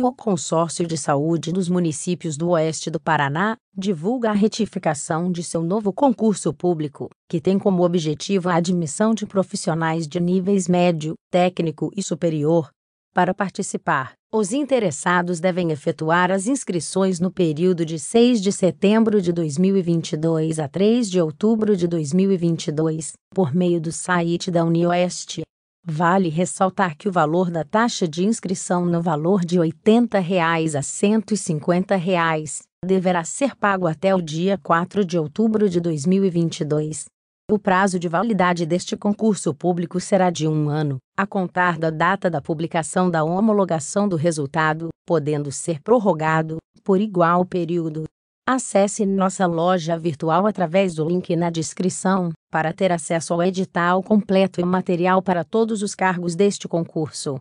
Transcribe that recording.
O Consórcio de Saúde dos Municípios do Oeste do Paraná divulga a retificação de seu novo concurso público, que tem como objetivo a admissão de profissionais de níveis médio, técnico e superior. Para participar, os interessados devem efetuar as inscrições no período de 6 de setembro de 2022 a 3 de outubro de 2022, por meio do site da Unioeste. Vale ressaltar que o valor da taxa de inscrição no valor de R$ 80 reais a R$ 150 reais deverá ser pago até o dia 4 de outubro de 2022. O prazo de validade deste concurso público será de um ano, a contar da data da publicação da homologação do resultado, podendo ser prorrogado por igual período. Acesse nossa loja virtual através do link na descrição para ter acesso ao edital completo e material para todos os cargos deste concurso.